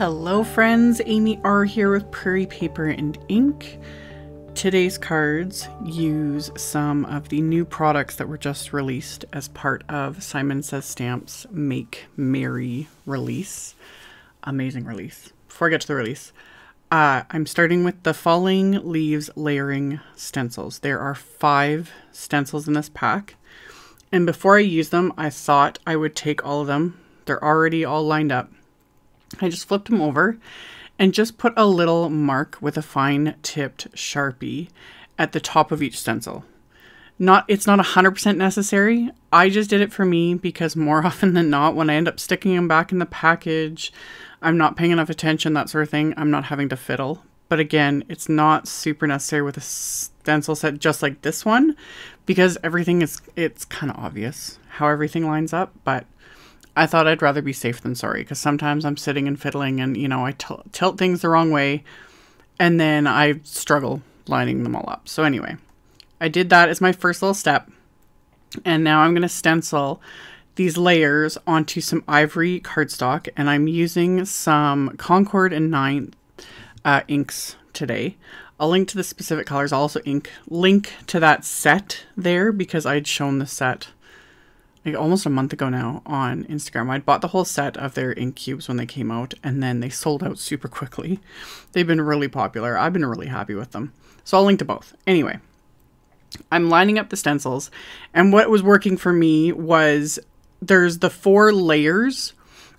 Hello friends, Amy R here with Prairie Paper and Ink. Today's cards use some of the new products that were just released as part of Simon Says Stamps Make Merry release. Amazing release. Before I get to the release, uh, I'm starting with the Falling Leaves Layering Stencils. There are five stencils in this pack. And before I use them, I thought I would take all of them. They're already all lined up I just flipped them over and just put a little mark with a fine tipped Sharpie at the top of each stencil. Not it's not 100% necessary. I just did it for me because more often than not when I end up sticking them back in the package, I'm not paying enough attention that sort of thing. I'm not having to fiddle. But again, it's not super necessary with a stencil set just like this one because everything is it's kind of obvious how everything lines up, but I thought I'd rather be safe than sorry because sometimes I'm sitting and fiddling and, you know, I t- tilt things the wrong way and then I struggle lining them all up. So, anyway, I did that as my first little step. And now I'm going to stencil these layers onto some ivory cardstock and I'm using some Concord and Nine uh, inks today. I'll link to the specific colors. I'll also ink link to that set there because I'd shown the set like almost a month ago now on Instagram. I'd bought the whole set of their ink cubes when they came out and then they sold out super quickly. They've been really popular. I've been really happy with them. So I'll link to both. Anyway, I'm lining up the stencils and what was working for me was there's the four layers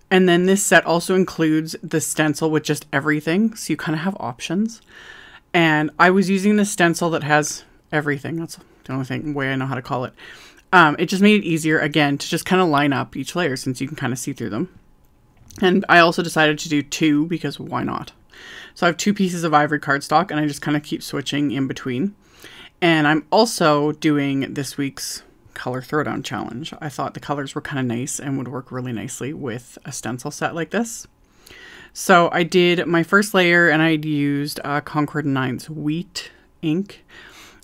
and then this set also includes the stencil with just everything. So you kind of have options. And I was using the stencil that has everything. That's the only thing way I know how to call it. Um, it just made it easier again to just kind of line up each layer since you can kind of see through them. And I also decided to do two because why not? So I have two pieces of ivory cardstock and I just kind of keep switching in between. And I'm also doing this week's color throwdown challenge. I thought the colors were kind of nice and would work really nicely with a stencil set like this. So I did my first layer and I used uh, Concord 9's wheat ink.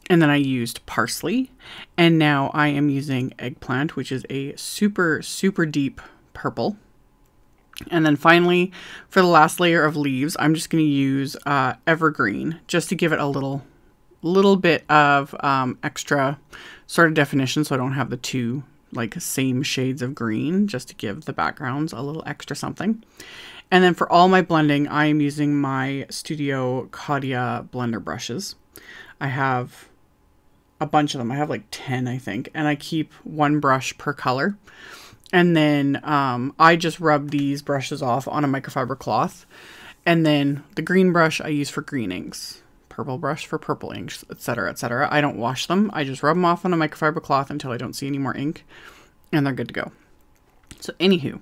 And then I used parsley. And now I am using eggplant, which is a super, super deep purple. And then finally, for the last layer of leaves, I'm just going to use uh, evergreen just to give it a little little bit of um, extra sort of definition so I don't have the two like same shades of green just to give the backgrounds a little extra something. And then for all my blending, I am using my Studio Cadia blender brushes. I have a bunch of them. I have like 10, I think, and I keep one brush per color. And then um, I just rub these brushes off on a microfiber cloth. And then the green brush I use for green inks, purple brush for purple inks, etc., etc. I don't wash them. I just rub them off on a microfiber cloth until I don't see any more ink, and they're good to go. So, anywho,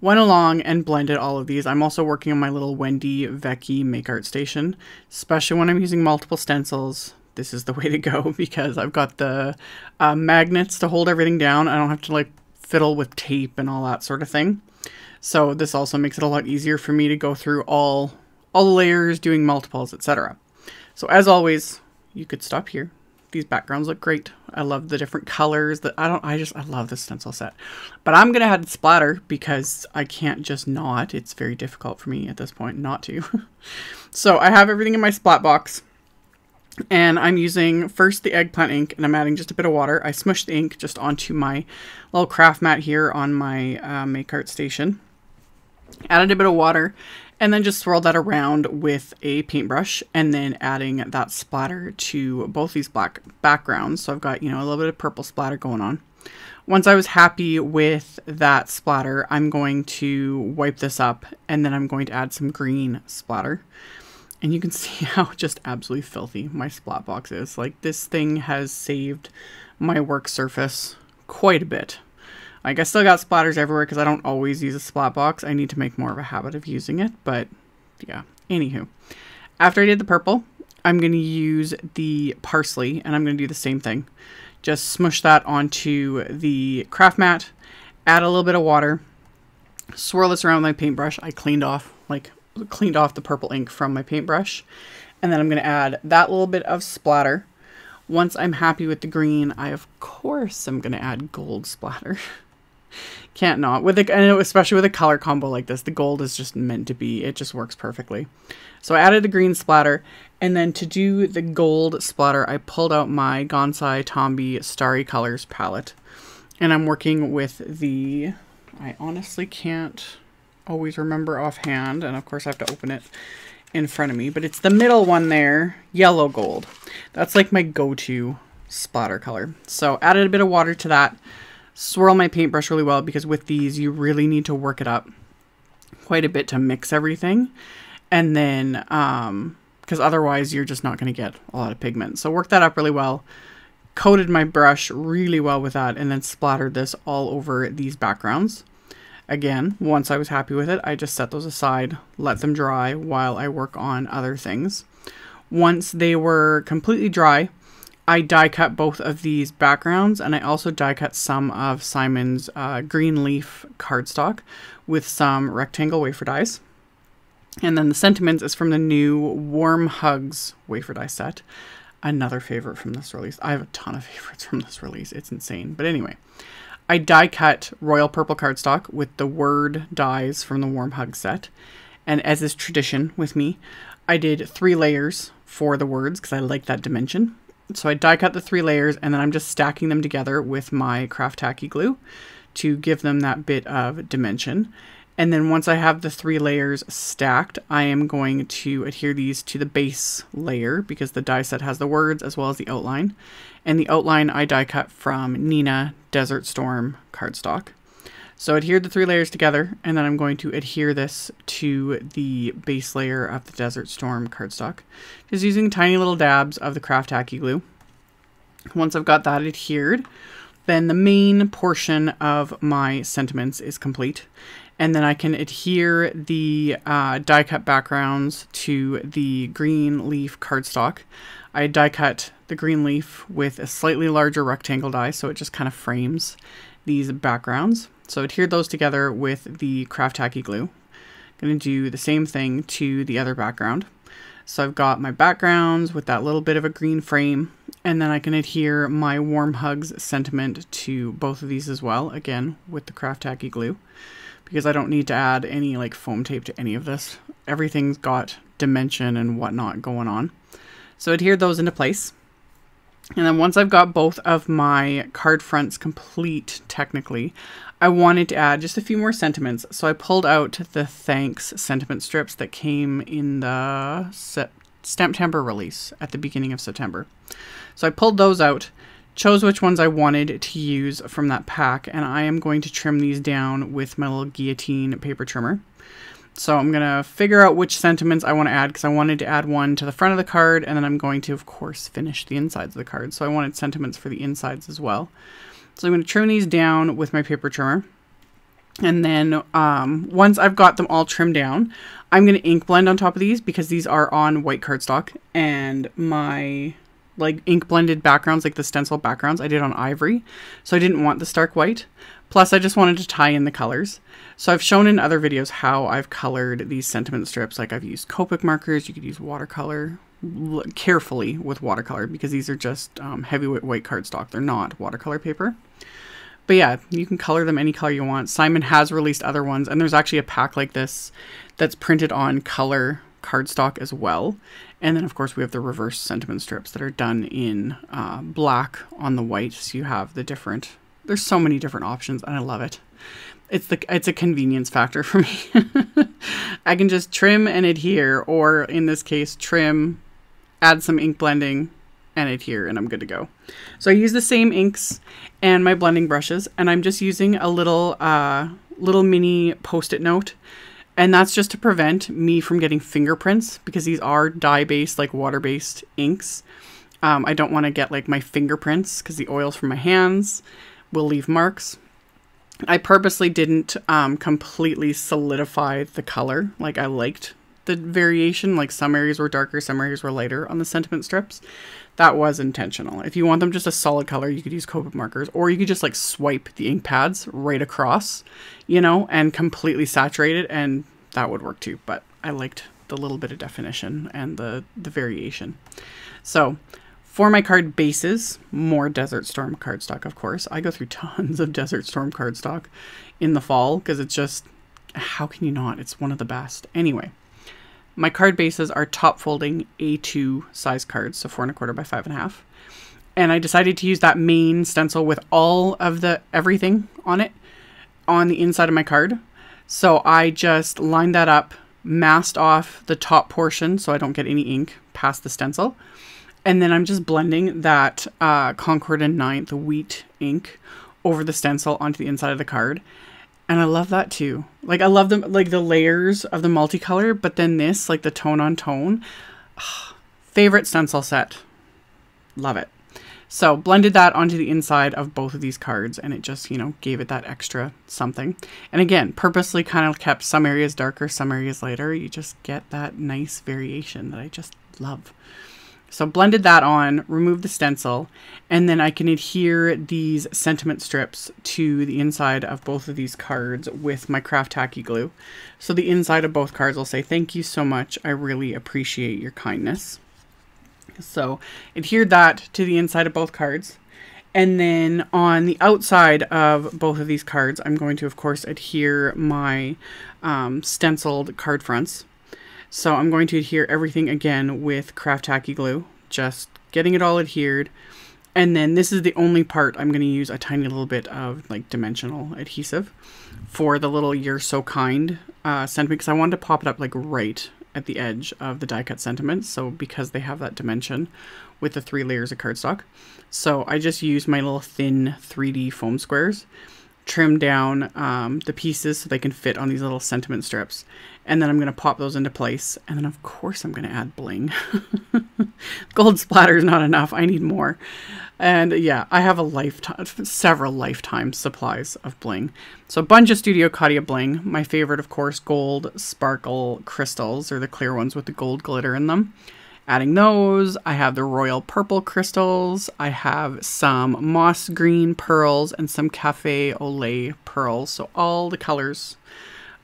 went along and blended all of these. I'm also working on my little Wendy Vecchi make art station, especially when I'm using multiple stencils this is the way to go because I've got the uh, magnets to hold everything down. I don't have to like fiddle with tape and all that sort of thing. So this also makes it a lot easier for me to go through all all layers, doing multiples, etc. So as always, you could stop here. These backgrounds look great. I love the different colors that I don't, I just, I love this stencil set, but I'm going to add splatter because I can't just not, it's very difficult for me at this point not to. so I have everything in my splat box. And I'm using first the eggplant ink and I'm adding just a bit of water. I smushed the ink just onto my little craft mat here on my uh, make art station. Added a bit of water and then just swirled that around with a paintbrush and then adding that splatter to both these black backgrounds. So I've got, you know, a little bit of purple splatter going on. Once I was happy with that splatter, I'm going to wipe this up and then I'm going to add some green splatter. And you can see how just absolutely filthy my splat box is. Like this thing has saved my work surface quite a bit. Like I still got splatters everywhere because I don't always use a splat box. I need to make more of a habit of using it, but yeah. Anywho, after I did the purple, I'm going to use the parsley and I'm going to do the same thing. Just smush that onto the craft mat, add a little bit of water, swirl this around with my paintbrush. I cleaned off like cleaned off the purple ink from my paintbrush. And then I'm going to add that little bit of splatter. Once I'm happy with the green, I of course am going to add gold splatter. Can't not. With a, especially with a color combo like this, the gold is just meant to be. It just works perfectly. So I added the green splatter, and then to do the gold splatter, I pulled out my Gonsai Tombi Starry Colors palette. And I'm working with the... I honestly can't always remember offhand. And of course I have to open it in front of me, but it's the middle one there, yellow gold. That's like my go-to spotter color. So added a bit of water to that, swirl my paintbrush really well because with these you really need to work it up quite a bit to mix everything. And then, um, because otherwise you're just not going to get a lot of pigment. So work that up really well. Coated my brush really well with that and then splattered this all over these backgrounds. Again, once I was happy with it, I just set those aside, let them dry while I work on other things. Once they were completely dry, I die cut both of these backgrounds and I also die cut some of Simon's uh, green leaf cardstock with some rectangle wafer dies. And then the sentiments is from the new Warm Hugs wafer die set. Another favorite from this release. I have a ton of favorites from this release. It's insane. But anyway, I die cut royal purple cardstock with the word dies from the warm hug set. And as is tradition with me, I did three layers for the words because I like that dimension. So I die cut the three layers and then I'm just stacking them together with my craft tacky glue to give them that bit of dimension. And then once I have the three layers stacked, I am going to adhere these to the base layer because the die set has the words as well as the outline. And the outline I die cut from Nina Desert Storm cardstock. So adhere the three layers together, and then I'm going to adhere this to the base layer of the Desert Storm cardstock, just using tiny little dabs of the Craft Tacky Glue. Once I've got that adhered, then the main portion of my sentiments is complete and then I can adhere the uh, die cut backgrounds to the green leaf cardstock. I die cut the green leaf with a slightly larger rectangle die so it just kind of frames these backgrounds. So adhere those together with the craft tacky glue. I'm going to do the same thing to the other background. So I've got my backgrounds with that little bit of a green frame and then I can adhere my warm hugs sentiment to both of these as well again with the craft tacky glue because I don't need to add any like foam tape to any of this. Everything's got dimension and whatnot going on. So adhere those into place. And then once I've got both of my card fronts complete, technically, I wanted to add just a few more sentiments. So I pulled out the thanks sentiment strips that came in the September release at the beginning of September. So I pulled those out chose which ones I wanted to use from that pack and I am going to trim these down with my little guillotine paper trimmer. So I'm going to figure out which sentiments I want to add because I wanted to add one to the front of the card and then I'm going to of course finish the insides of the card. So I wanted sentiments for the insides as well. So I'm going to trim these down with my paper trimmer. And then um, once I've got them all trimmed down, I'm going to ink blend on top of these because these are on white cardstock and my like ink blended backgrounds, like the stencil backgrounds I did on ivory. So I didn't want the stark white. Plus I just wanted to tie in the colors. So I've shown in other videos how I've colored these sentiment strips. Like I've used Copic markers. You could use watercolor carefully with watercolor because these are just um, heavyweight white cardstock. They're not watercolor paper. But yeah, you can color them any color you want. Simon has released other ones, and there's actually a pack like this that's printed on color cardstock as well. And then, of course, we have the reverse sentiment strips that are done in uh, black on the white. So you have the different, there's so many different options, and I love it. It's the it's a convenience factor for me. I can just trim and adhere, or in this case, trim, add some ink blending, and adhere, and I'm good to go. So I use the same inks and my blending brushes, and I'm just using a little uh, little mini post-it note and that's just to prevent me from getting fingerprints because these are dye based, like water based inks. Um, I don't want to get like my fingerprints because the oils from my hands will leave marks. I purposely didn't um, completely solidify the color. Like I liked the variation, like some areas were darker, some areas were lighter on the sentiment strips, that was intentional. If you want them just a solid color, you could use Copic markers, or you could just like swipe the ink pads right across, you know, and completely saturate it, and that would work too. But I liked the little bit of definition and the, the variation. So for my card bases, more Desert Storm cardstock, of course. I go through tons of Desert Storm cardstock in the fall because it's just, how can you not? It's one of the best. Anyway, my card bases are top folding A2 size cards, so four and a quarter by five and a half. And I decided to use that main stencil with all of the everything on it on the inside of my card. So I just lined that up, masked off the top portion so I don't get any ink past the stencil. And then I'm just blending that uh, Concord and Ninth wheat ink over the stencil onto the inside of the card. And I love that too. Like I love the like the layers of the multicolor, but then this, like the tone on tone. Favorite stencil set. Love it. So blended that onto the inside of both of these cards and it just, you know, gave it that extra something. And again, purposely kind of kept some areas darker, some areas lighter. You just get that nice variation that I just love. So blended that on, removed the stencil, and then I can adhere these sentiment strips to the inside of both of these cards with my craft tacky glue. So the inside of both cards will say, thank you so much. I really appreciate your kindness. So adhere that to the inside of both cards. And then on the outside of both of these cards, I'm going to, of course, adhere my um, stenciled card fronts. So I'm going to adhere everything again with craft tacky glue, just getting it all adhered. And then this is the only part I'm going to use a tiny little bit of like dimensional adhesive for the little you're so kind uh, sentiment because I wanted to pop it up like right at the edge of the die cut sentiment. So because they have that dimension with the three layers of cardstock. So I just use my little thin 3D foam squares trim down um, the pieces so they can fit on these little sentiment strips. And then I'm going to pop those into place. And then of course I'm going to add bling. Gold splatter is not enough. I need more. And yeah, I have a lifetime, several lifetime supplies of bling. So bunch of Studio Katia Bling, my favorite, of course, gold sparkle crystals or the clear ones with the gold glitter in them adding those. I have the royal purple crystals. I have some moss green pearls and some cafe au lait pearls. So all the colors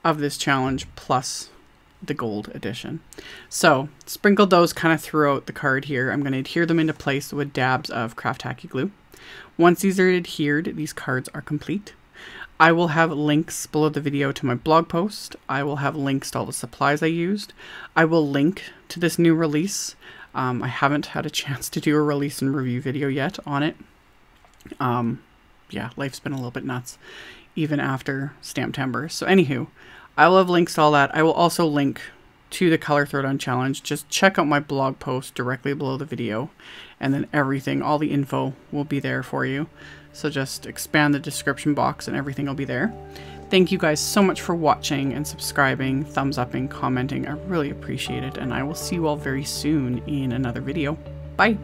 of this challenge plus the gold edition. So sprinkled those kind of throughout the card here. I'm going to adhere them into place with dabs of craft tacky glue. Once these are adhered, these cards are complete. I will have links below the video to my blog post. I will have links to all the supplies I used. I will link to this new release. Um, I haven't had a chance to do a release and review video yet on it. Um, yeah, life's been a little bit nuts, even after Stamptember. So anywho, I will have links to all that. I will also link to the color throwdown challenge just check out my blog post directly below the video and then everything all the info will be there for you so just expand the description box and everything will be there. Thank you guys so much for watching and subscribing, thumbs upping, commenting. I really appreciate it. And I will see you all very soon in another video. Bye.